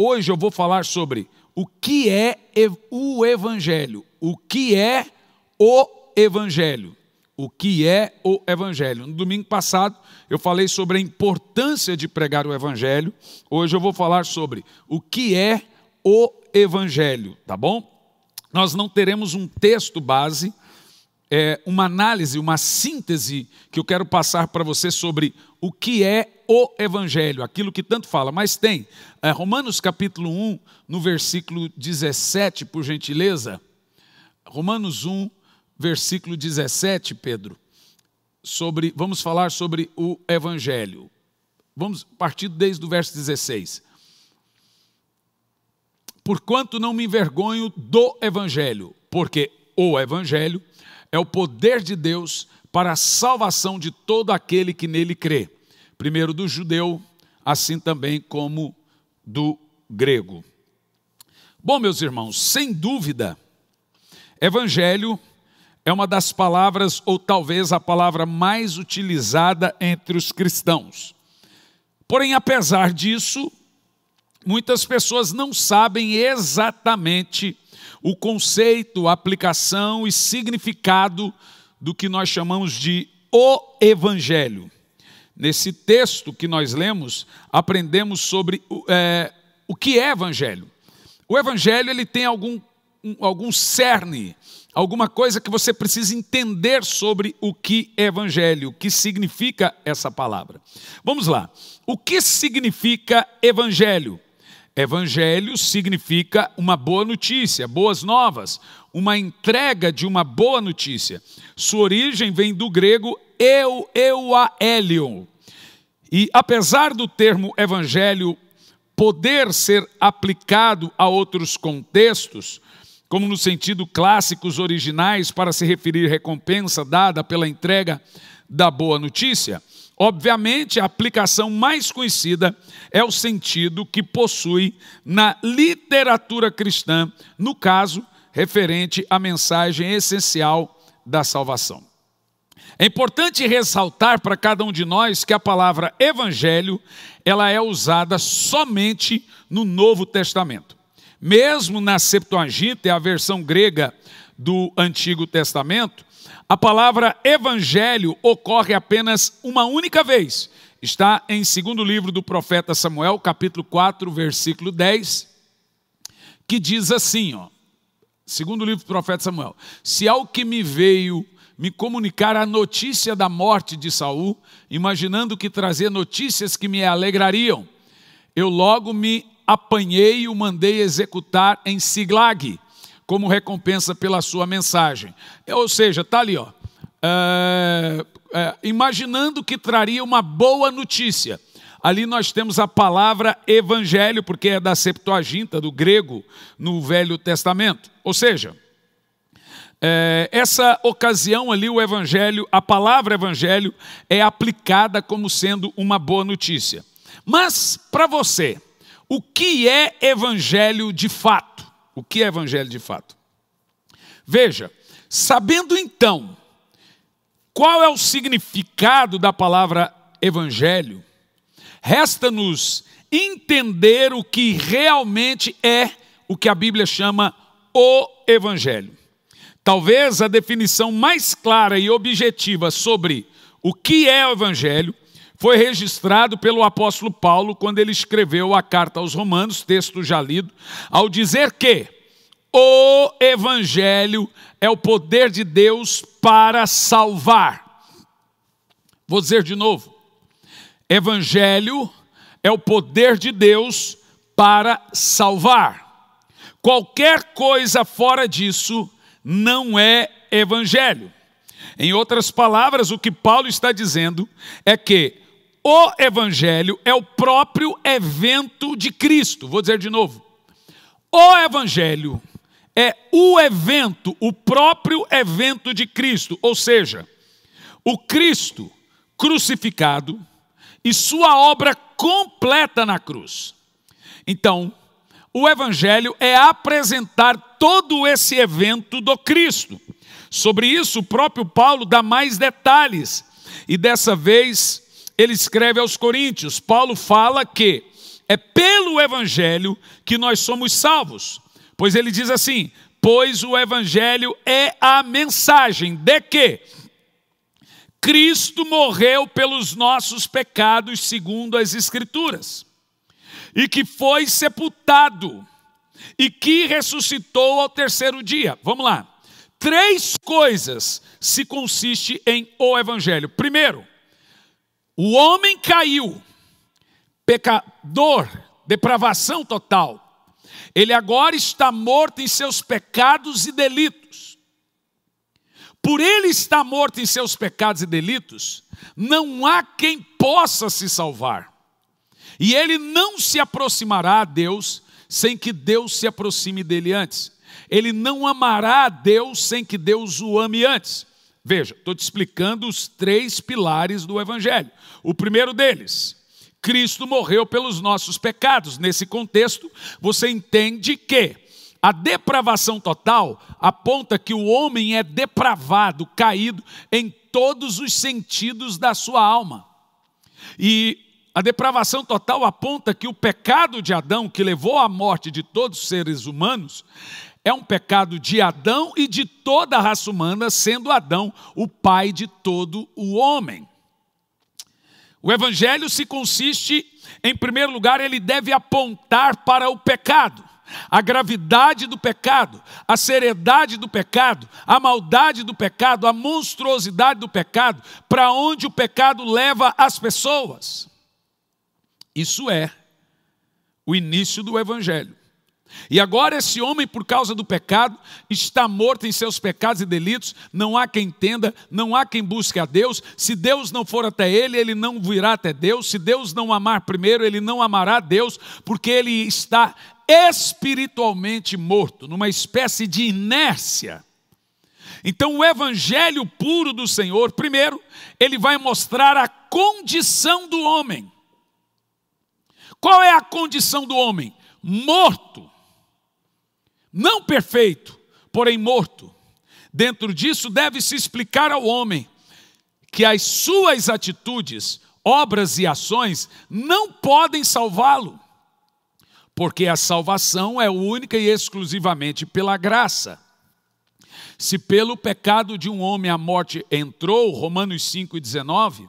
Hoje eu vou falar sobre o que é o Evangelho. O que é o Evangelho. O que é o Evangelho? No domingo passado eu falei sobre a importância de pregar o Evangelho. Hoje eu vou falar sobre o que é o Evangelho, tá bom? Nós não teremos um texto base, é, uma análise, uma síntese que eu quero passar para você sobre o que é o Evangelho, aquilo que tanto fala, mas tem. É, Romanos capítulo 1, no versículo 17, por gentileza. Romanos 1, versículo 17, Pedro. Sobre, vamos falar sobre o Evangelho. Vamos partir desde o verso 16. Porquanto não me envergonho do Evangelho, porque o Evangelho é o poder de Deus para a salvação de todo aquele que nele crê, primeiro do judeu, assim também como do grego. Bom, meus irmãos, sem dúvida, evangelho é uma das palavras, ou talvez a palavra mais utilizada entre os cristãos. Porém, apesar disso, muitas pessoas não sabem exatamente o conceito, a aplicação e significado do que nós chamamos de o Evangelho. Nesse texto que nós lemos, aprendemos sobre é, o que é Evangelho. O Evangelho ele tem algum, algum cerne, alguma coisa que você precisa entender sobre o que é Evangelho, o que significa essa palavra. Vamos lá. O que significa Evangelho? Evangelho significa uma boa notícia, boas novas, uma entrega de uma boa notícia. Sua origem vem do grego eu, euaelion. E apesar do termo evangelho poder ser aplicado a outros contextos, como no sentido clássicos originais para se referir à recompensa dada pela entrega da boa notícia, Obviamente, a aplicação mais conhecida é o sentido que possui na literatura cristã, no caso, referente à mensagem essencial da salvação. É importante ressaltar para cada um de nós que a palavra evangelho, ela é usada somente no Novo Testamento. Mesmo na Septuaginta, a versão grega do Antigo Testamento, a palavra evangelho ocorre apenas uma única vez. Está em segundo livro do profeta Samuel, capítulo 4, versículo 10, que diz assim, ó, segundo livro do profeta Samuel: Se ao que me veio me comunicar a notícia da morte de Saul, imaginando que trazia notícias que me alegrariam, eu logo me apanhei e o mandei executar em Siglag como recompensa pela sua mensagem. É, ou seja, está ali, ó, é, é, imaginando que traria uma boa notícia. Ali nós temos a palavra evangelho, porque é da Septuaginta, do grego, no Velho Testamento. Ou seja, é, essa ocasião ali, o evangelho, a palavra evangelho, é aplicada como sendo uma boa notícia. Mas, para você, o que é evangelho de fato? o que é evangelho de fato. Veja, sabendo então qual é o significado da palavra evangelho, resta-nos entender o que realmente é o que a Bíblia chama o evangelho. Talvez a definição mais clara e objetiva sobre o que é o evangelho foi registrado pelo apóstolo Paulo quando ele escreveu a carta aos Romanos, texto já lido, ao dizer que o Evangelho é o poder de Deus para salvar. Vou dizer de novo: Evangelho é o poder de Deus para salvar. Qualquer coisa fora disso não é Evangelho. Em outras palavras, o que Paulo está dizendo é que o Evangelho é o próprio evento de Cristo. Vou dizer de novo. O Evangelho é o evento, o próprio evento de Cristo, ou seja, o Cristo crucificado e sua obra completa na cruz. Então, o Evangelho é apresentar todo esse evento do Cristo. Sobre isso, o próprio Paulo dá mais detalhes. E dessa vez, ele escreve aos Coríntios, Paulo fala que é pelo Evangelho que nós somos salvos. Pois ele diz assim: pois o Evangelho é a mensagem de que Cristo morreu pelos nossos pecados, segundo as Escrituras, e que foi sepultado, e que ressuscitou ao terceiro dia. Vamos lá. Três coisas se consiste em o Evangelho. Primeiro, o homem caiu, pecador, depravação total. Ele agora está morto em seus pecados e delitos. Por ele estar morto em seus pecados e delitos, não há quem possa se salvar. E ele não se aproximará a Deus sem que Deus se aproxime dele antes. Ele não amará a Deus sem que Deus o ame antes. Veja, estou te explicando os três pilares do Evangelho. O primeiro deles, Cristo morreu pelos nossos pecados. Nesse contexto, você entende que a depravação total aponta que o homem é depravado, caído em todos os sentidos da sua alma. E a depravação total aponta que o pecado de Adão, que levou à morte de todos os seres humanos, é um pecado de Adão e de toda a raça humana, sendo Adão o pai de todo o homem. O evangelho se consiste, em primeiro lugar, ele deve apontar para o pecado, a gravidade do pecado, a seriedade do pecado, a maldade do pecado, a monstruosidade do pecado, para onde o pecado leva as pessoas. Isso é o início do evangelho. E agora esse homem, por causa do pecado, está morto em seus pecados e delitos, não há quem entenda, não há quem busque a Deus. Se Deus não for até ele, ele não virá até Deus. Se Deus não amar primeiro, ele não amará Deus, porque ele está espiritualmente morto, numa espécie de inércia. Então, o evangelho puro do Senhor, primeiro, ele vai mostrar a condição do homem. Qual é a condição do homem? Morto não perfeito, porém morto. Dentro disso deve-se explicar ao homem que as suas atitudes, obras e ações não podem salvá-lo, porque a salvação é única e exclusivamente pela graça. Se pelo pecado de um homem a morte entrou, Romanos 5,19,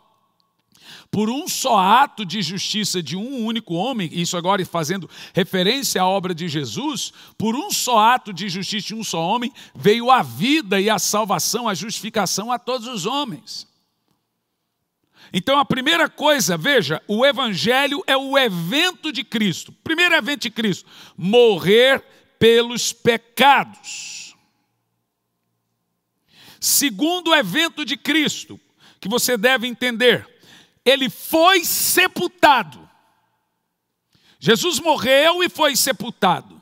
por um só ato de justiça de um único homem, isso agora fazendo referência à obra de Jesus, por um só ato de justiça de um só homem, veio a vida e a salvação, a justificação a todos os homens. Então a primeira coisa, veja, o evangelho é o evento de Cristo. Primeiro evento de Cristo, morrer pelos pecados. Segundo evento de Cristo, que você deve entender, ele foi sepultado. Jesus morreu e foi sepultado.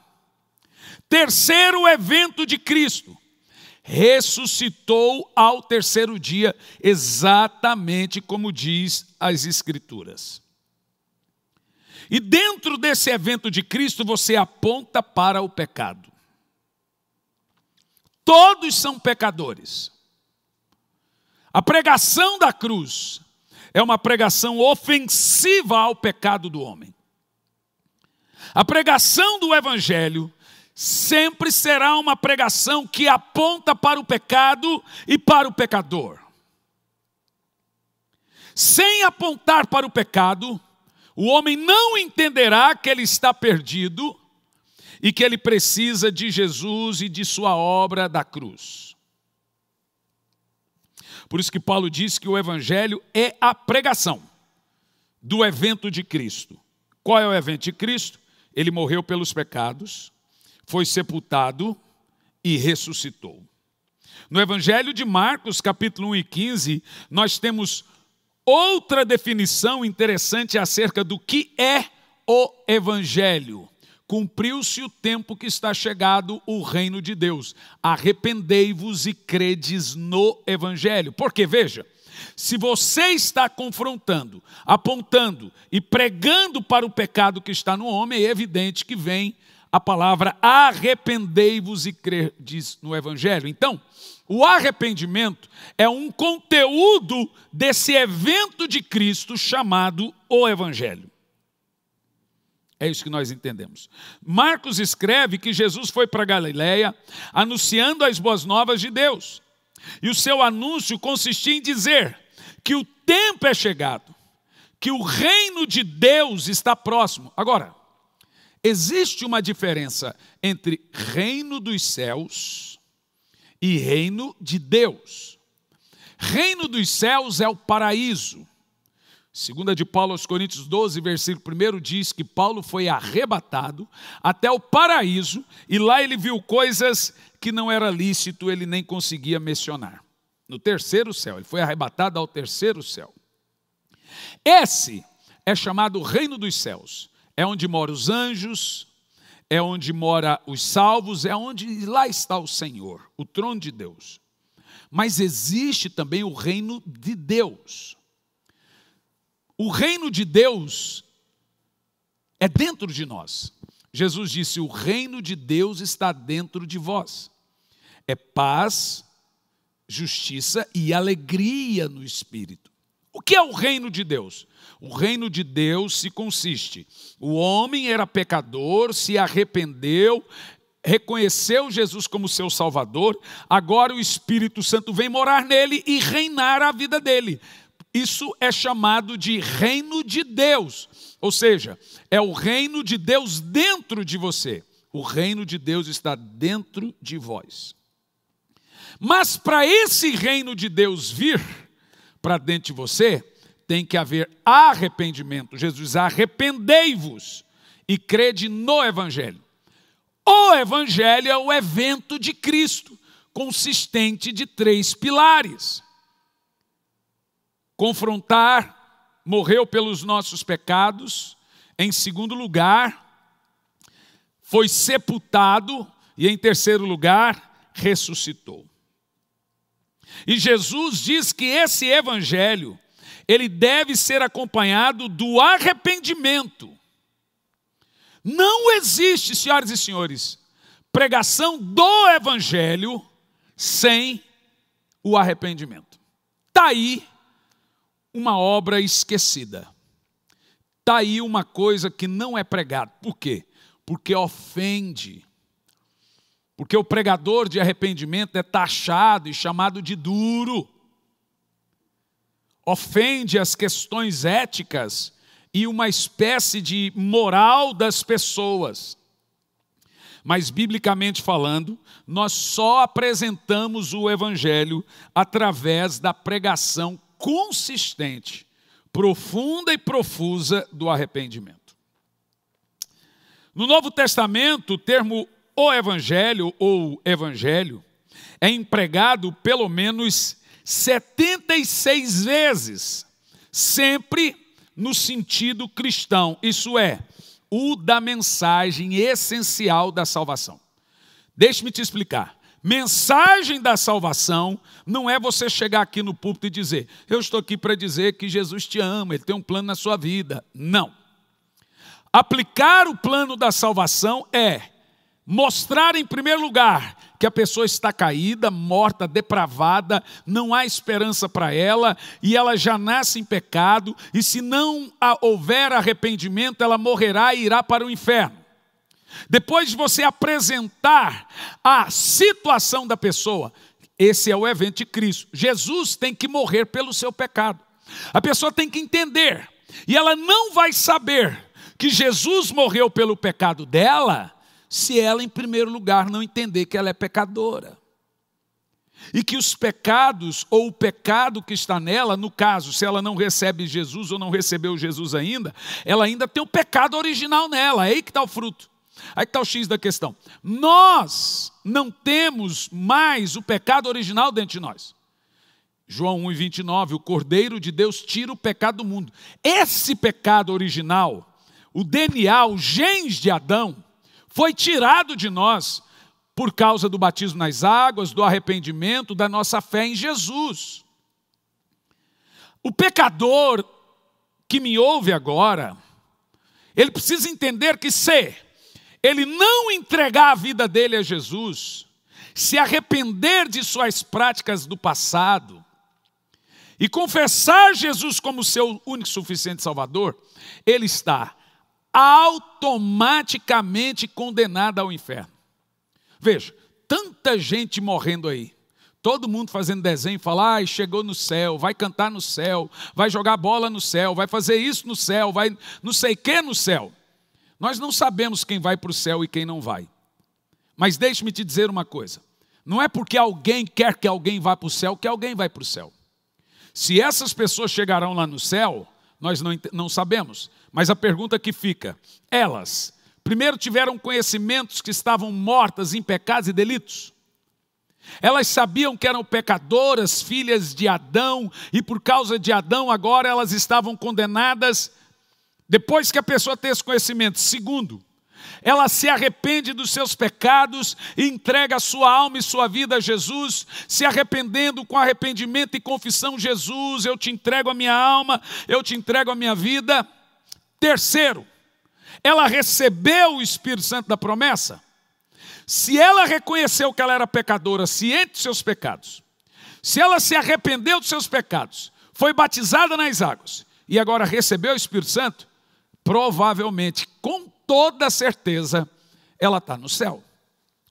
Terceiro evento de Cristo, ressuscitou ao terceiro dia, exatamente como diz as Escrituras. E dentro desse evento de Cristo, você aponta para o pecado. Todos são pecadores. A pregação da cruz é uma pregação ofensiva ao pecado do homem. A pregação do Evangelho sempre será uma pregação que aponta para o pecado e para o pecador. Sem apontar para o pecado, o homem não entenderá que ele está perdido e que ele precisa de Jesus e de sua obra da cruz. Por isso que Paulo diz que o evangelho é a pregação do evento de Cristo. Qual é o evento de Cristo? Ele morreu pelos pecados, foi sepultado e ressuscitou. No Evangelho de Marcos, capítulo 1 e 15, nós temos outra definição interessante acerca do que é o Evangelho. Cumpriu-se o tempo que está chegado o reino de Deus. Arrependei-vos e credes no Evangelho. Porque, veja, se você está confrontando, apontando e pregando para o pecado que está no homem, é evidente que vem a palavra arrependei-vos e credes no Evangelho. Então, o arrependimento é um conteúdo desse evento de Cristo chamado o Evangelho. É isso que nós entendemos. Marcos escreve que Jesus foi para Galiléia anunciando as boas novas de Deus. E o seu anúncio consistia em dizer que o tempo é chegado, que o reino de Deus está próximo. Agora, existe uma diferença entre reino dos céus e reino de Deus. Reino dos céus é o paraíso. Segunda de Paulo aos Coríntios 12, versículo 1 diz que Paulo foi arrebatado até o paraíso e lá ele viu coisas que não era lícito ele nem conseguia mencionar. No terceiro céu, ele foi arrebatado ao terceiro céu. Esse é chamado reino dos céus. É onde moram os anjos, é onde mora os salvos, é onde lá está o Senhor, o trono de Deus. Mas existe também o reino de Deus. O reino de Deus é dentro de nós. Jesus disse: O reino de Deus está dentro de vós. É paz, justiça e alegria no espírito. O que é o reino de Deus? O reino de Deus se consiste. O homem era pecador, se arrependeu, reconheceu Jesus como seu Salvador, agora o Espírito Santo vem morar nele e reinar a vida dele. Isso é chamado de reino de Deus, ou seja, é o reino de Deus dentro de você. O reino de Deus está dentro de vós. Mas para esse reino de Deus vir para dentro de você, tem que haver arrependimento. Jesus, arrependei-vos e crede no Evangelho. O Evangelho é o evento de Cristo, consistente de três pilares confrontar, morreu pelos nossos pecados. Em segundo lugar, foi sepultado. E em terceiro lugar, ressuscitou. E Jesus diz que esse evangelho, ele deve ser acompanhado do arrependimento. Não existe, senhoras e senhores, pregação do evangelho sem o arrependimento. Está aí uma obra esquecida. Está aí uma coisa que não é pregada. Por quê? Porque ofende. Porque o pregador de arrependimento é taxado e chamado de duro. Ofende as questões éticas e uma espécie de moral das pessoas. Mas, biblicamente falando, nós só apresentamos o Evangelho através da pregação consistente, profunda e profusa do arrependimento. No Novo Testamento, o termo o evangelho ou evangelho é empregado pelo menos 76 vezes, sempre no sentido cristão, isso é, o da mensagem essencial da salvação. Deixe-me te explicar. Mensagem da salvação não é você chegar aqui no púlpito e dizer: Eu estou aqui para dizer que Jesus te ama, Ele tem um plano na sua vida. Não. Aplicar o plano da salvação é mostrar, em primeiro lugar, que a pessoa está caída, morta, depravada, não há esperança para ela e ela já nasce em pecado, e se não houver arrependimento, ela morrerá e irá para o inferno. Depois de você apresentar a situação da pessoa, esse é o evento de Cristo. Jesus tem que morrer pelo seu pecado. A pessoa tem que entender, e ela não vai saber que Jesus morreu pelo pecado dela, se ela, em primeiro lugar, não entender que ela é pecadora. E que os pecados, ou o pecado que está nela, no caso, se ela não recebe Jesus ou não recebeu Jesus ainda, ela ainda tem o pecado original nela, é aí que está o fruto. Aí está o X da questão. Nós não temos mais o pecado original dentro de nós. João 1,29, o Cordeiro de Deus tira o pecado do mundo. Esse pecado original, o DNA, o genes de Adão, foi tirado de nós por causa do batismo nas águas, do arrependimento, da nossa fé em Jesus. O pecador que me ouve agora, ele precisa entender que ser ele não entregar a vida dele a Jesus, se arrepender de suas práticas do passado e confessar Jesus como seu único e suficiente Salvador, ele está automaticamente condenado ao inferno. Veja, tanta gente morrendo aí. Todo mundo fazendo desenho, falar, ah, chegou no céu, vai cantar no céu, vai jogar bola no céu, vai fazer isso no céu, vai não sei o que no céu. Nós não sabemos quem vai para o céu e quem não vai. Mas deixe-me te dizer uma coisa: não é porque alguém quer que alguém vá para o céu que alguém vai para o céu. Se essas pessoas chegarão lá no céu, nós não, não sabemos. Mas a pergunta que fica: elas, primeiro tiveram conhecimentos que estavam mortas em pecados e delitos? Elas sabiam que eram pecadoras, filhas de Adão, e por causa de Adão agora elas estavam condenadas depois que a pessoa tem esse conhecimento. Segundo, ela se arrepende dos seus pecados e entrega sua alma e sua vida a Jesus, se arrependendo com arrependimento e confissão: Jesus, eu te entrego a minha alma, eu te entrego a minha vida. Terceiro, ela recebeu o Espírito Santo da promessa. Se ela reconheceu que ela era pecadora, ciente dos seus pecados, se ela se arrependeu dos seus pecados, foi batizada nas águas e agora recebeu o Espírito Santo, provavelmente, com toda certeza, ela está no céu.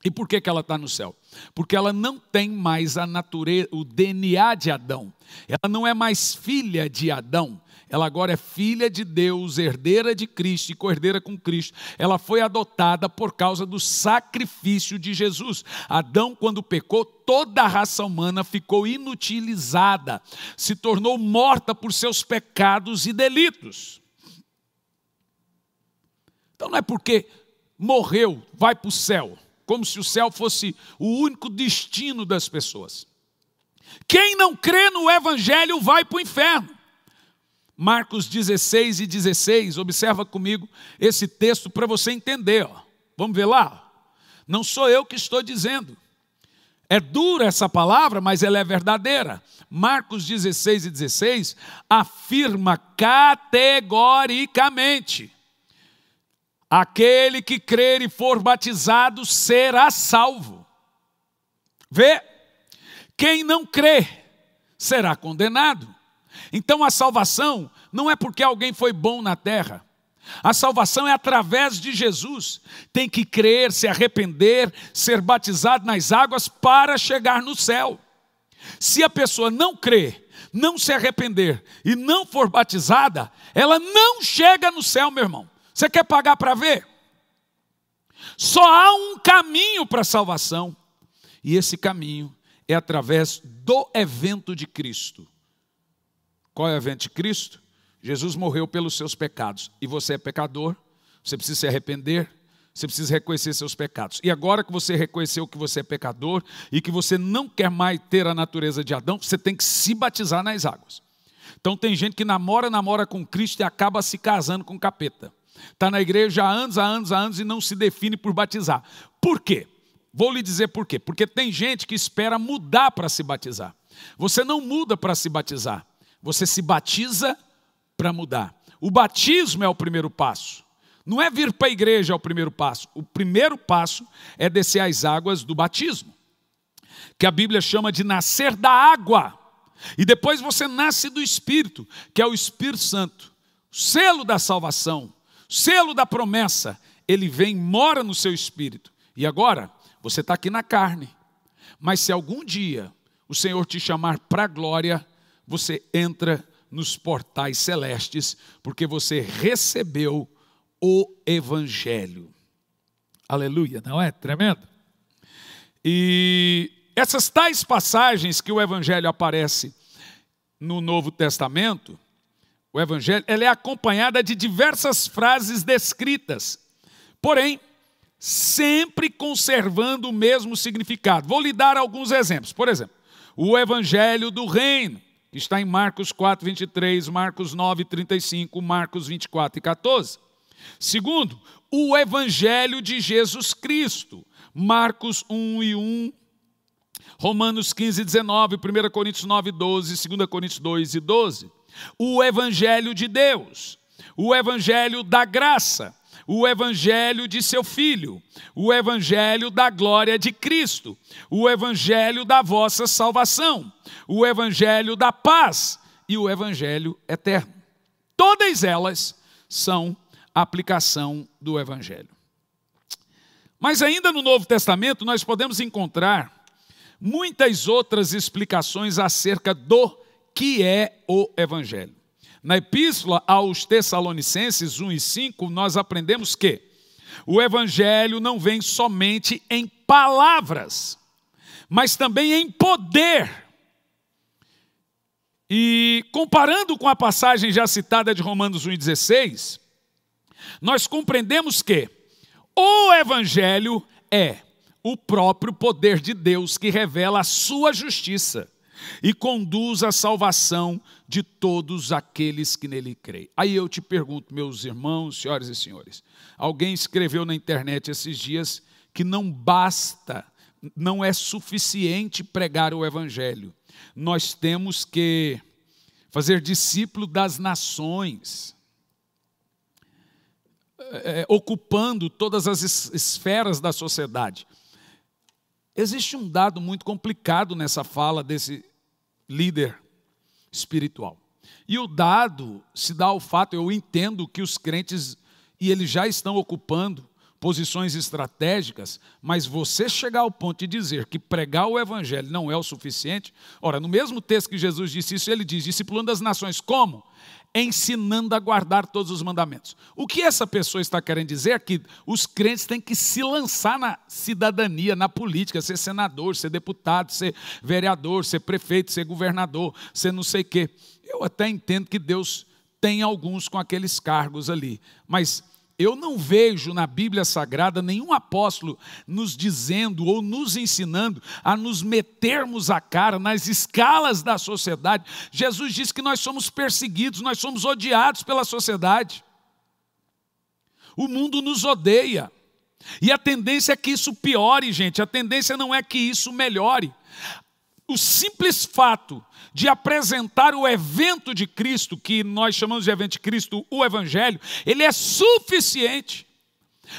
E por que, que ela está no céu? Porque ela não tem mais a natureza, o DNA de Adão. Ela não é mais filha de Adão. Ela agora é filha de Deus, herdeira de Cristo e cordeira com Cristo. Ela foi adotada por causa do sacrifício de Jesus. Adão, quando pecou, toda a raça humana ficou inutilizada, se tornou morta por seus pecados e delitos. Então não é porque morreu, vai para o céu, como se o céu fosse o único destino das pessoas. Quem não crê no Evangelho vai para o inferno. Marcos 16 e 16, observa comigo esse texto para você entender. Ó. Vamos ver lá? Não sou eu que estou dizendo. É dura essa palavra, mas ela é verdadeira. Marcos 16 e 16 afirma categoricamente Aquele que crer e for batizado será salvo. Vê? Quem não crê será condenado. Então a salvação não é porque alguém foi bom na terra. A salvação é através de Jesus. Tem que crer, se arrepender, ser batizado nas águas para chegar no céu. Se a pessoa não crer, não se arrepender e não for batizada, ela não chega no céu, meu irmão. Você quer pagar para ver? Só há um caminho para a salvação, e esse caminho é através do evento de Cristo. Qual é o evento de Cristo? Jesus morreu pelos seus pecados, e você é pecador, você precisa se arrepender, você precisa reconhecer seus pecados. E agora que você reconheceu que você é pecador e que você não quer mais ter a natureza de Adão, você tem que se batizar nas águas. Então tem gente que namora, namora com Cristo e acaba se casando com capeta. Está na igreja há anos, há anos, há anos e não se define por batizar. Por quê? Vou lhe dizer por quê. Porque tem gente que espera mudar para se batizar. Você não muda para se batizar. Você se batiza para mudar. O batismo é o primeiro passo. Não é vir para a igreja é o primeiro passo. O primeiro passo é descer as águas do batismo, que a Bíblia chama de nascer da água. E depois você nasce do Espírito, que é o Espírito Santo, selo da salvação, selo da promessa, ele vem, mora no seu espírito. E agora, você está aqui na carne. Mas se algum dia o Senhor te chamar para a glória, você entra nos portais celestes, porque você recebeu o Evangelho. Aleluia, não é? Tremendo. E essas tais passagens que o Evangelho aparece no Novo Testamento, o Evangelho, ela é acompanhada de diversas frases descritas, porém, sempre conservando o mesmo significado. Vou lhe dar alguns exemplos. Por exemplo, o Evangelho do Reino, que está em Marcos 4, 23, Marcos 9, 35, Marcos 24 e 14. Segundo, o Evangelho de Jesus Cristo, Marcos 1 e 1, Romanos 15, 19, 1 Coríntios 9, 12, 2 Coríntios 2 e 12 o Evangelho de Deus, o Evangelho da graça, o Evangelho de seu Filho, o Evangelho da glória de Cristo, o Evangelho da vossa salvação, o Evangelho da paz e o Evangelho eterno. Todas elas são aplicação do Evangelho. Mas ainda no Novo Testamento nós podemos encontrar muitas outras explicações acerca do que é o Evangelho. Na epístola aos Tessalonicenses 1 e 5, nós aprendemos que o Evangelho não vem somente em palavras, mas também em poder. E comparando com a passagem já citada de Romanos 1,16, nós compreendemos que o Evangelho é o próprio poder de Deus que revela a sua justiça e conduz à salvação de todos aqueles que nele creem. Aí eu te pergunto, meus irmãos, senhoras e senhores, alguém escreveu na internet esses dias que não basta, não é suficiente pregar o evangelho. Nós temos que fazer discípulo das nações. É, ocupando todas as esferas da sociedade. Existe um dado muito complicado nessa fala desse líder espiritual. E o dado se dá ao fato, eu entendo que os crentes, e eles já estão ocupando posições estratégicas, mas você chegar ao ponto de dizer que pregar o evangelho não é o suficiente, ora, no mesmo texto que Jesus disse isso, ele diz: discipulando as nações, como? ensinando a guardar todos os mandamentos. O que essa pessoa está querendo dizer é que os crentes têm que se lançar na cidadania, na política, ser senador, ser deputado, ser vereador, ser prefeito, ser governador, ser não sei o quê. Eu até entendo que Deus tem alguns com aqueles cargos ali, mas eu não vejo na Bíblia Sagrada nenhum apóstolo nos dizendo ou nos ensinando a nos metermos a cara nas escalas da sociedade. Jesus disse que nós somos perseguidos, nós somos odiados pela sociedade. O mundo nos odeia. E a tendência é que isso piore, gente. A tendência não é que isso melhore o simples fato de apresentar o evento de Cristo, que nós chamamos de evento de Cristo, o Evangelho, ele é suficiente.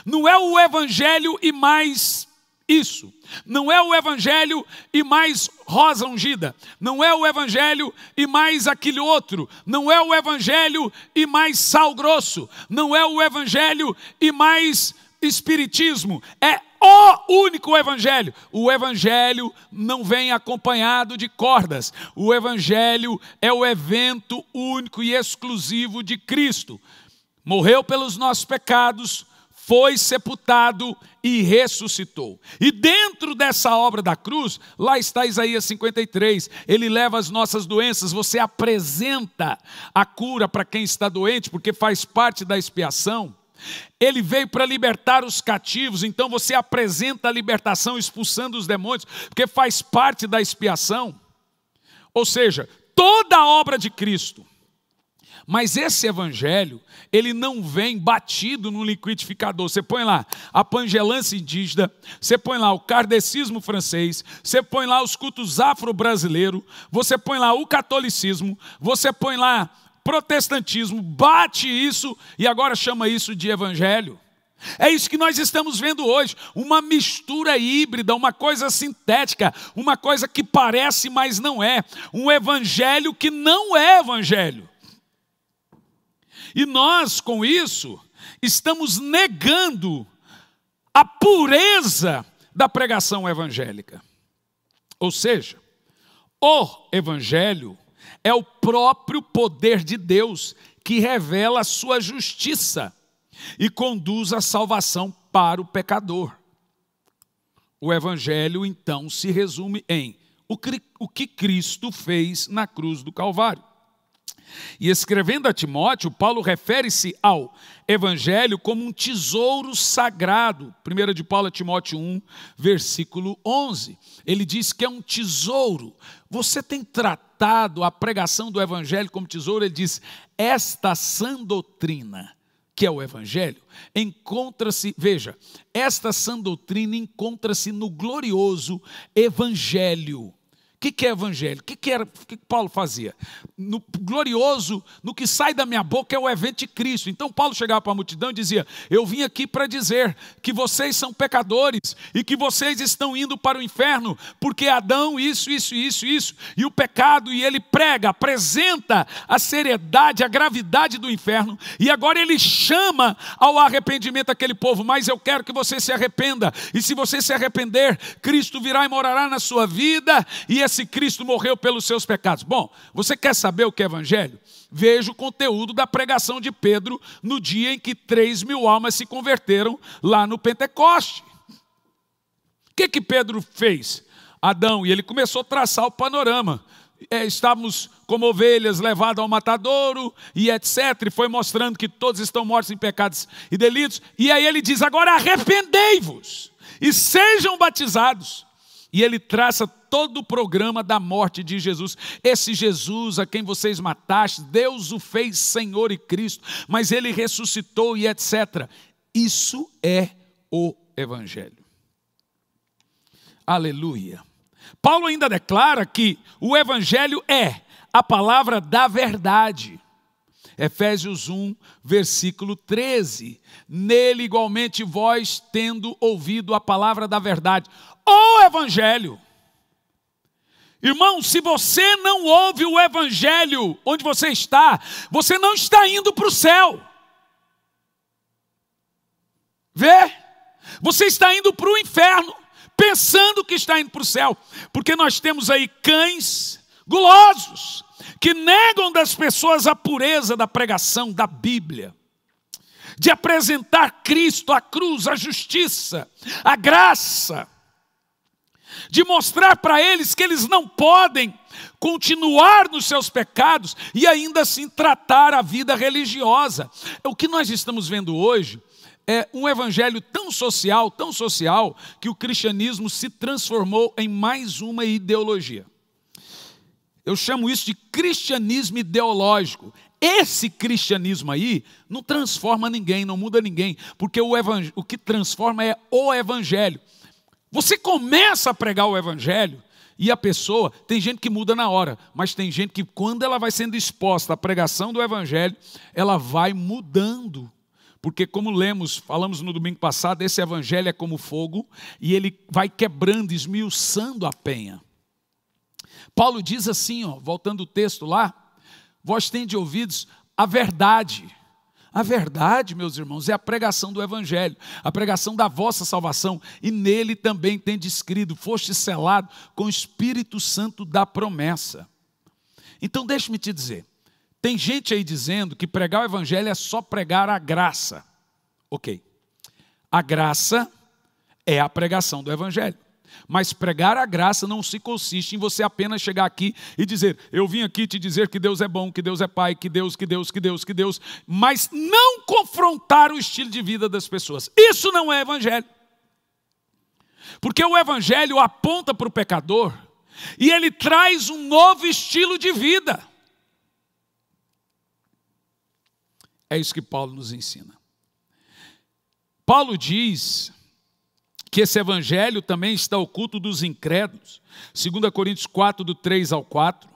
Não é o Evangelho e mais isso. Não é o Evangelho e mais rosa ungida. Não é o Evangelho e mais aquele outro. Não é o Evangelho e mais sal grosso. Não é o Evangelho e mais espiritismo. É o único evangelho. O evangelho não vem acompanhado de cordas. O evangelho é o evento único e exclusivo de Cristo. Morreu pelos nossos pecados, foi sepultado e ressuscitou. E dentro dessa obra da cruz, lá está Isaías 53, ele leva as nossas doenças, você apresenta a cura para quem está doente, porque faz parte da expiação. Ele veio para libertar os cativos, então você apresenta a libertação expulsando os demônios, porque faz parte da expiação. Ou seja, toda a obra de Cristo. Mas esse evangelho, ele não vem batido no liquidificador. Você põe lá a pangelância indígena, você põe lá o kardecismo francês, você põe lá os cultos afro-brasileiros, você põe lá o catolicismo, você põe lá protestantismo bate isso e agora chama isso de evangelho. É isso que nós estamos vendo hoje, uma mistura híbrida, uma coisa sintética, uma coisa que parece, mas não é, um evangelho que não é evangelho. E nós, com isso, estamos negando a pureza da pregação evangélica. Ou seja, o evangelho é o próprio poder de Deus que revela a sua justiça e conduz a salvação para o pecador. O Evangelho então se resume em o que Cristo fez na cruz do Calvário. E escrevendo a Timóteo, Paulo refere-se ao Evangelho como um tesouro sagrado. 1 de Paulo a Timóteo 1, versículo 11. Ele diz que é um tesouro. Você tem tratado a pregação do Evangelho como tesouro? Ele diz, esta sã doutrina, que é o Evangelho, encontra-se, veja, esta sã doutrina encontra-se no glorioso Evangelho o que, que é evangelho? O que, que, era, que Paulo fazia? No, glorioso, no que sai da minha boca é o evento de Cristo. Então Paulo chegava para a multidão e dizia: Eu vim aqui para dizer que vocês são pecadores e que vocês estão indo para o inferno, porque Adão, isso, isso, isso, isso, e o pecado, e ele prega, apresenta a seriedade, a gravidade do inferno, e agora ele chama ao arrependimento aquele povo, mas eu quero que você se arrependa, e se você se arrepender, Cristo virá e morará na sua vida, e conhece Cristo, morreu pelos seus pecados. Bom, você quer saber o que é evangelho? Veja o conteúdo da pregação de Pedro no dia em que 3 mil almas se converteram lá no Pentecoste. O que, que Pedro fez? Adão, e ele começou a traçar o panorama. É, estávamos como ovelhas levados ao matadouro e etc. E foi mostrando que todos estão mortos em pecados e delitos. E aí ele diz: agora arrependei-vos e sejam batizados e ele traça todo o programa da morte de Jesus. Esse Jesus a quem vocês mataste, Deus o fez Senhor e Cristo, mas ele ressuscitou e etc. Isso é o Evangelho. Aleluia. Paulo ainda declara que o Evangelho é a palavra da verdade. Efésios 1, versículo 13. Nele, igualmente, vós, tendo ouvido a palavra da verdade, ou evangelho. Irmão, se você não ouve o evangelho onde você está, você não está indo para o céu. Vê? Você está indo para o inferno, pensando que está indo para o céu, porque nós temos aí cães gulosos que negam das pessoas a pureza da pregação da Bíblia, de apresentar Cristo, a cruz, a justiça, a graça, de mostrar para eles que eles não podem continuar nos seus pecados e ainda assim tratar a vida religiosa. O que nós estamos vendo hoje é um evangelho tão social, tão social, que o cristianismo se transformou em mais uma ideologia. Eu chamo isso de cristianismo ideológico. Esse cristianismo aí não transforma ninguém, não muda ninguém, porque o, o que transforma é o evangelho. Você começa a pregar o evangelho e a pessoa, tem gente que muda na hora, mas tem gente que quando ela vai sendo exposta à pregação do evangelho, ela vai mudando. Porque, como lemos, falamos no domingo passado, esse evangelho é como fogo e ele vai quebrando, esmiuçando a penha. Paulo diz assim, ó, voltando o texto lá, vós tende ouvidos a verdade. A verdade, meus irmãos, é a pregação do Evangelho, a pregação da vossa salvação, e nele também tem descrito: foste selado com o Espírito Santo da promessa. Então, deixe-me te dizer: tem gente aí dizendo que pregar o Evangelho é só pregar a graça. Ok. A graça é a pregação do Evangelho. Mas pregar a graça não se consiste em você apenas chegar aqui e dizer: "Eu vim aqui te dizer que Deus é bom, que Deus é pai, que Deus, que Deus, que Deus, que Deus", mas não confrontar o estilo de vida das pessoas. Isso não é evangelho. Porque o evangelho aponta para o pecador e ele traz um novo estilo de vida. É isso que Paulo nos ensina. Paulo diz que esse evangelho também está oculto dos incrédulos. 2 Coríntios 4, do 3 ao 4.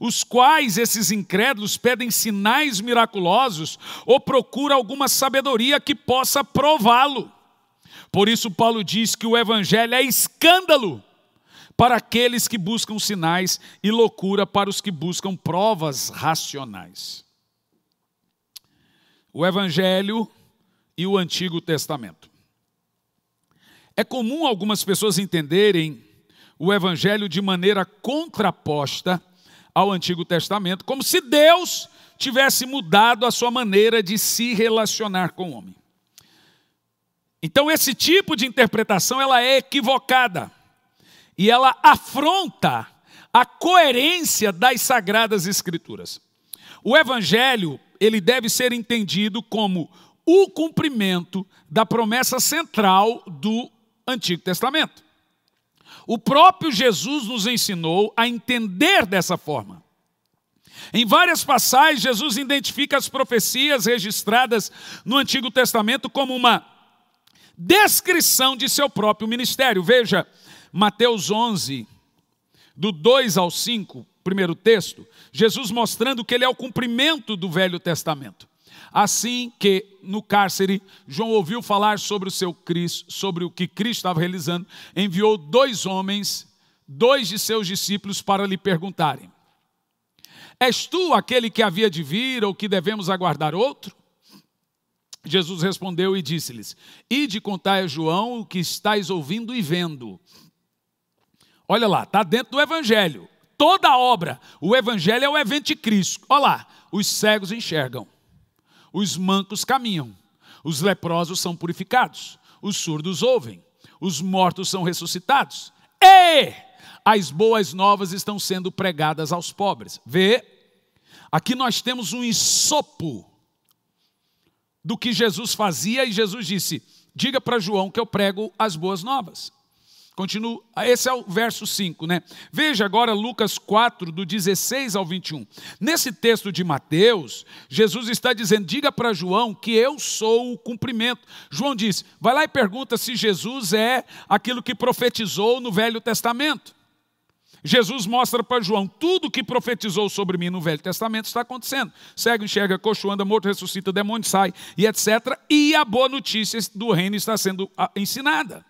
Os quais esses incrédulos pedem sinais miraculosos ou procuram alguma sabedoria que possa prová-lo. Por isso, Paulo diz que o evangelho é escândalo para aqueles que buscam sinais e loucura para os que buscam provas racionais. O evangelho e o Antigo Testamento. É comum algumas pessoas entenderem o Evangelho de maneira contraposta ao Antigo Testamento, como se Deus tivesse mudado a sua maneira de se relacionar com o homem. Então esse tipo de interpretação ela é equivocada e ela afronta a coerência das sagradas escrituras. O evangelho, ele deve ser entendido como o cumprimento da promessa central do Antigo Testamento. O próprio Jesus nos ensinou a entender dessa forma. Em várias passagens, Jesus identifica as profecias registradas no Antigo Testamento como uma descrição de seu próprio ministério. Veja, Mateus 11, do 2 ao 5, primeiro texto, Jesus mostrando que ele é o cumprimento do Velho Testamento. Assim que no cárcere João ouviu falar sobre o seu Cristo, sobre o que Cristo estava realizando, enviou dois homens, dois de seus discípulos para lhe perguntarem: És tu aquele que havia de vir ou que devemos aguardar outro? Jesus respondeu e disse-lhes: Ide contar a João o que estáis ouvindo e vendo. Olha lá, está dentro do Evangelho. Toda a obra, o Evangelho é o evento de Cristo. Olha lá, os cegos enxergam, os mancos caminham, os leprosos são purificados, os surdos ouvem, os mortos são ressuscitados. E as boas novas estão sendo pregadas aos pobres. Vê, aqui nós temos um ensopo do que Jesus fazia e Jesus disse: Diga para João que eu prego as boas novas. Continua, ah, esse é o verso 5, né? Veja agora Lucas 4, do 16 ao 21. Nesse texto de Mateus, Jesus está dizendo: diga para João que eu sou o cumprimento. João diz: vai lá e pergunta se Jesus é aquilo que profetizou no Velho Testamento. Jesus mostra para João: tudo que profetizou sobre mim no Velho Testamento está acontecendo. Cego enxerga, coxo anda, morto ressuscita, demônio sai, e etc. E a boa notícia do reino está sendo ah, ensinada.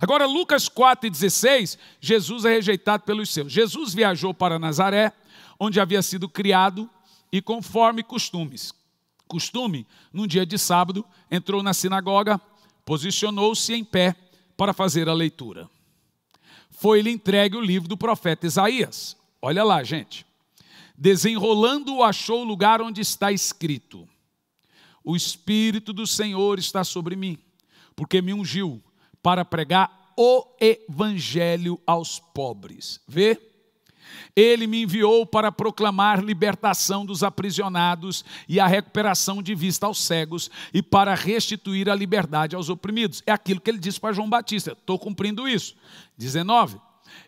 Agora, Lucas 4,16, Jesus é rejeitado pelos seus. Jesus viajou para Nazaré, onde havia sido criado, e conforme costumes, costume, num dia de sábado, entrou na sinagoga, posicionou-se em pé para fazer a leitura. Foi-lhe entregue o livro do profeta Isaías. Olha lá, gente. Desenrolando-o, achou o lugar onde está escrito: O Espírito do Senhor está sobre mim, porque me ungiu para pregar o evangelho aos pobres. Vê? Ele me enviou para proclamar libertação dos aprisionados e a recuperação de vista aos cegos e para restituir a liberdade aos oprimidos. É aquilo que ele disse para João Batista. Estou cumprindo isso. 19.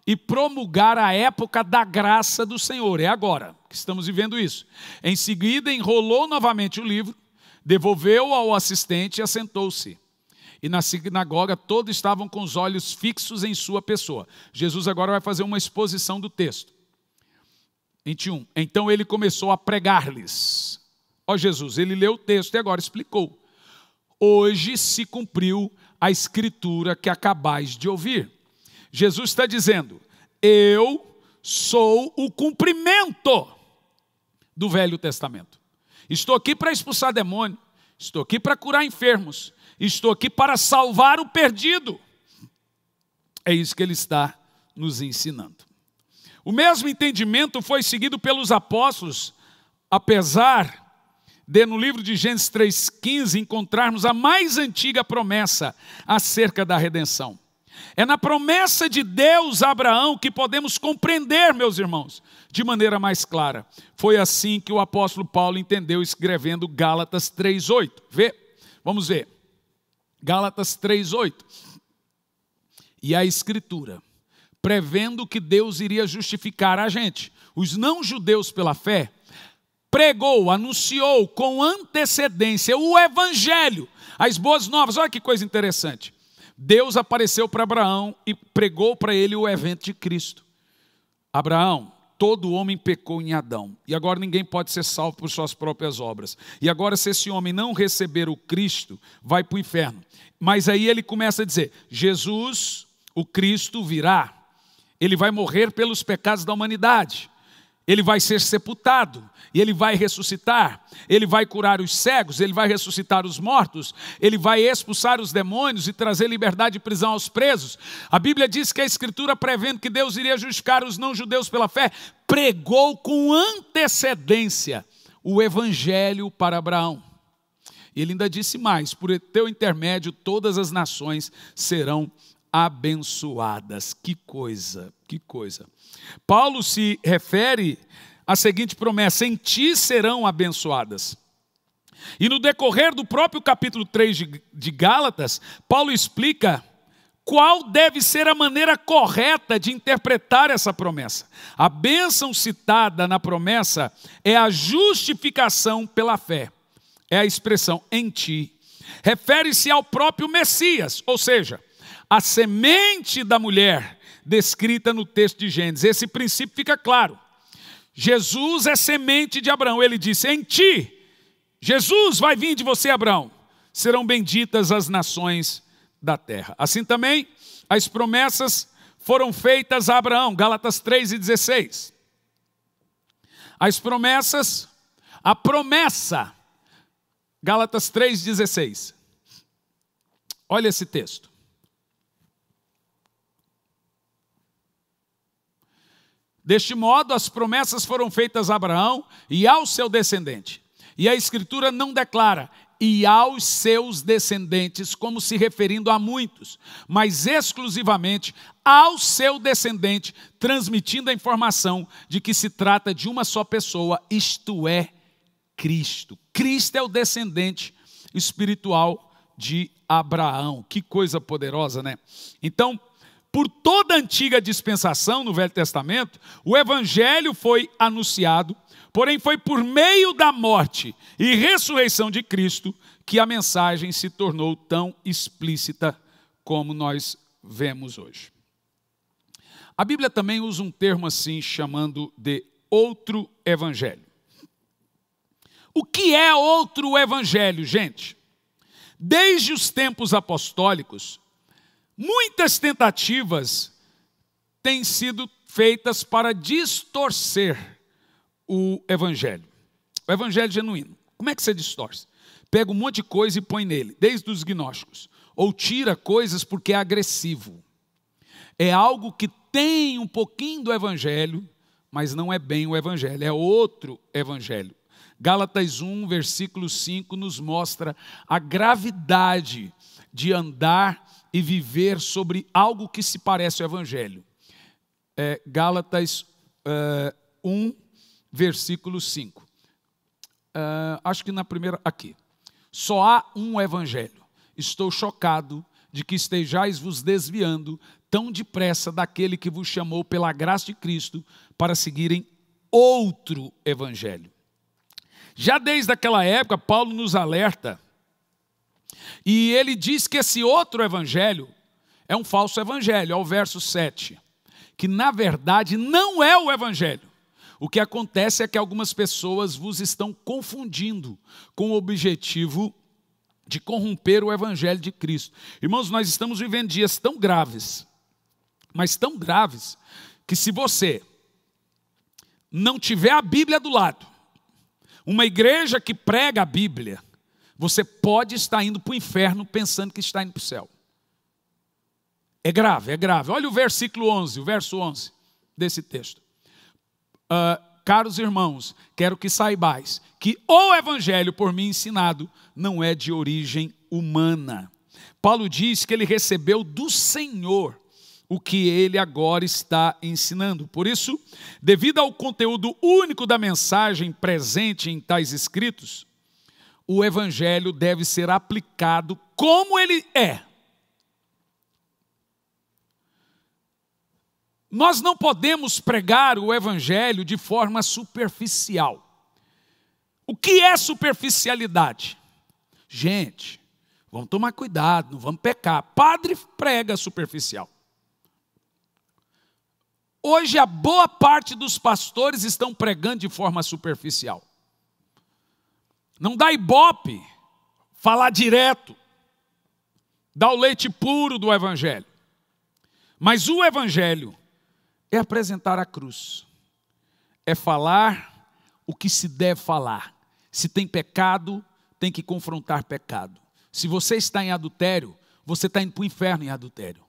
E promulgar a época da graça do Senhor. É agora que estamos vivendo isso. Em seguida, enrolou novamente o livro, devolveu ao assistente e assentou-se e na sinagoga todos estavam com os olhos fixos em sua pessoa. Jesus agora vai fazer uma exposição do texto. 21. Então ele começou a pregar-lhes. Ó Jesus, ele leu o texto e agora explicou. Hoje se cumpriu a escritura que acabais de ouvir. Jesus está dizendo: Eu sou o cumprimento do Velho Testamento. Estou aqui para expulsar demônio, estou aqui para curar enfermos, Estou aqui para salvar o perdido. É isso que ele está nos ensinando. O mesmo entendimento foi seguido pelos apóstolos, apesar de no livro de Gênesis 3,15 encontrarmos a mais antiga promessa acerca da redenção. É na promessa de Deus a Abraão que podemos compreender, meus irmãos, de maneira mais clara. Foi assim que o apóstolo Paulo entendeu escrevendo Gálatas 3,8. Vê, vamos ver. Gálatas 3:8. E a escritura, prevendo que Deus iria justificar a gente, os não judeus pela fé, pregou, anunciou com antecedência o evangelho, as boas novas. Olha que coisa interessante. Deus apareceu para Abraão e pregou para ele o evento de Cristo. Abraão, Todo homem pecou em Adão, e agora ninguém pode ser salvo por suas próprias obras. E agora, se esse homem não receber o Cristo, vai para o inferno. Mas aí ele começa a dizer: Jesus, o Cristo, virá. Ele vai morrer pelos pecados da humanidade ele vai ser sepultado e ele vai ressuscitar, ele vai curar os cegos, ele vai ressuscitar os mortos, ele vai expulsar os demônios e trazer liberdade e prisão aos presos. A Bíblia diz que a Escritura, prevendo que Deus iria justificar os não-judeus pela fé, pregou com antecedência o Evangelho para Abraão. Ele ainda disse mais: por teu intermédio todas as nações serão abençoadas. Que coisa, que coisa. Paulo se refere à seguinte promessa: em ti serão abençoadas. E no decorrer do próprio capítulo 3 de, de Gálatas, Paulo explica qual deve ser a maneira correta de interpretar essa promessa. A bênção citada na promessa é a justificação pela fé. É a expressão em ti. Refere-se ao próprio Messias, ou seja, a semente da mulher descrita no texto de Gênesis. Esse princípio fica claro. Jesus é semente de Abraão. Ele disse: Em ti, Jesus vai vir de você, Abraão. Serão benditas as nações da terra. Assim também, as promessas foram feitas a Abraão, Galatas 3 e 16. As promessas, a promessa, Galatas 3, 16. Olha esse texto. Deste modo, as promessas foram feitas a Abraão e ao seu descendente. E a Escritura não declara, e aos seus descendentes, como se referindo a muitos, mas exclusivamente ao seu descendente, transmitindo a informação de que se trata de uma só pessoa, isto é, Cristo. Cristo é o descendente espiritual de Abraão. Que coisa poderosa, né? Então, por toda a antiga dispensação no Velho Testamento, o Evangelho foi anunciado, porém foi por meio da morte e ressurreição de Cristo que a mensagem se tornou tão explícita como nós vemos hoje. A Bíblia também usa um termo assim, chamando de outro evangelho. O que é outro evangelho, gente? Desde os tempos apostólicos, Muitas tentativas têm sido feitas para distorcer o evangelho. O evangelho genuíno. Como é que você distorce? Pega um monte de coisa e põe nele, desde os gnósticos. Ou tira coisas porque é agressivo. É algo que tem um pouquinho do evangelho, mas não é bem o evangelho, é outro evangelho. Gálatas 1, versículo 5 nos mostra a gravidade de andar e viver sobre algo que se parece ao Evangelho. É, Gálatas é, uh, 1, versículo 5. É, acho que na primeira, aqui. Só há um Evangelho. Estou chocado de que estejais vos desviando tão depressa daquele que vos chamou pela graça de Cristo para seguirem outro Evangelho. Já desde aquela época, Paulo nos alerta e ele diz que esse outro evangelho é um falso evangelho, ao é verso 7, que na verdade não é o evangelho. O que acontece é que algumas pessoas vos estão confundindo com o objetivo de corromper o evangelho de Cristo. Irmãos, nós estamos vivendo dias tão graves, mas tão graves, que se você não tiver a Bíblia do lado, uma igreja que prega a Bíblia, você pode estar indo para o inferno pensando que está indo para o céu. É grave, é grave. Olha o versículo 11, o verso 11 desse texto. Uh, Caros irmãos, quero que saibais que o evangelho por mim ensinado não é de origem humana. Paulo diz que ele recebeu do Senhor o que ele agora está ensinando. Por isso, devido ao conteúdo único da mensagem presente em tais escritos, o Evangelho deve ser aplicado como ele é. Nós não podemos pregar o Evangelho de forma superficial. O que é superficialidade? Gente, vamos tomar cuidado, não vamos pecar. Padre prega superficial. Hoje, a boa parte dos pastores estão pregando de forma superficial. Não dá ibope falar direto, dá o leite puro do Evangelho. Mas o Evangelho é apresentar a cruz, é falar o que se deve falar. Se tem pecado, tem que confrontar pecado. Se você está em adultério, você está indo para o inferno em adultério.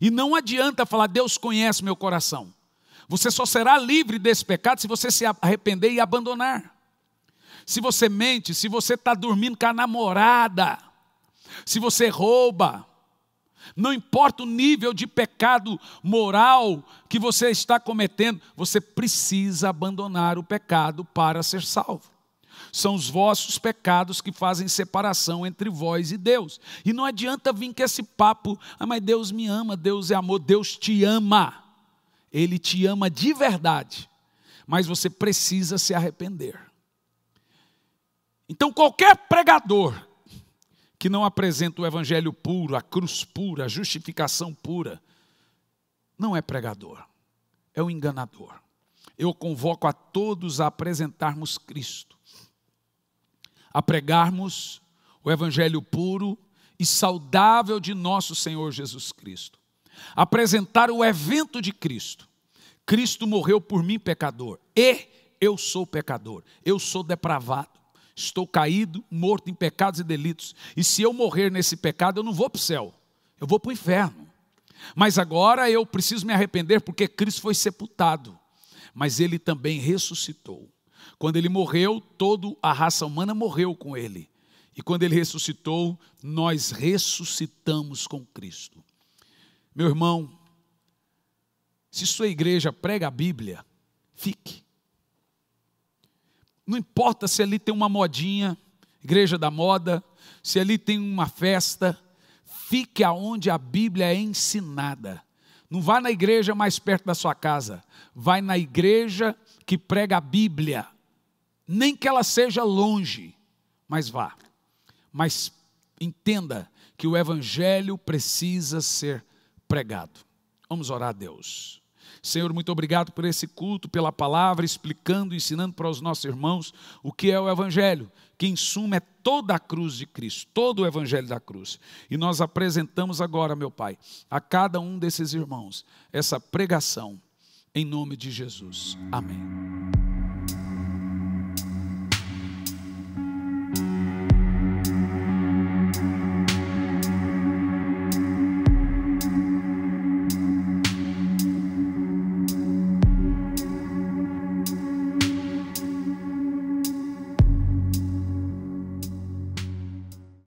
E não adianta falar, Deus conhece meu coração. Você só será livre desse pecado se você se arrepender e abandonar se você mente, se você está dormindo com a namorada, se você rouba, não importa o nível de pecado moral que você está cometendo, você precisa abandonar o pecado para ser salvo. São os vossos pecados que fazem separação entre vós e Deus. E não adianta vir com esse papo, ah, mas Deus me ama, Deus é amor, Deus te ama. Ele te ama de verdade, mas você precisa se arrepender. Então, qualquer pregador que não apresenta o evangelho puro, a cruz pura, a justificação pura, não é pregador, é um enganador. Eu convoco a todos a apresentarmos Cristo, a pregarmos o evangelho puro e saudável de nosso Senhor Jesus Cristo. Apresentar o evento de Cristo. Cristo morreu por mim, pecador, e eu sou pecador, eu sou depravado. Estou caído, morto em pecados e delitos. E se eu morrer nesse pecado, eu não vou para o céu, eu vou para o inferno. Mas agora eu preciso me arrepender porque Cristo foi sepultado, mas ele também ressuscitou. Quando ele morreu, toda a raça humana morreu com ele. E quando ele ressuscitou, nós ressuscitamos com Cristo. Meu irmão, se sua igreja prega a Bíblia, fique. Não importa se ali tem uma modinha, igreja da moda, se ali tem uma festa, fique aonde a Bíblia é ensinada. Não vá na igreja mais perto da sua casa, vai na igreja que prega a Bíblia. Nem que ela seja longe, mas vá. Mas entenda que o evangelho precisa ser pregado. Vamos orar a Deus. Senhor, muito obrigado por esse culto, pela palavra, explicando, ensinando para os nossos irmãos o que é o Evangelho, que em suma é toda a cruz de Cristo, todo o Evangelho da cruz. E nós apresentamos agora, meu Pai, a cada um desses irmãos essa pregação, em nome de Jesus. Amém.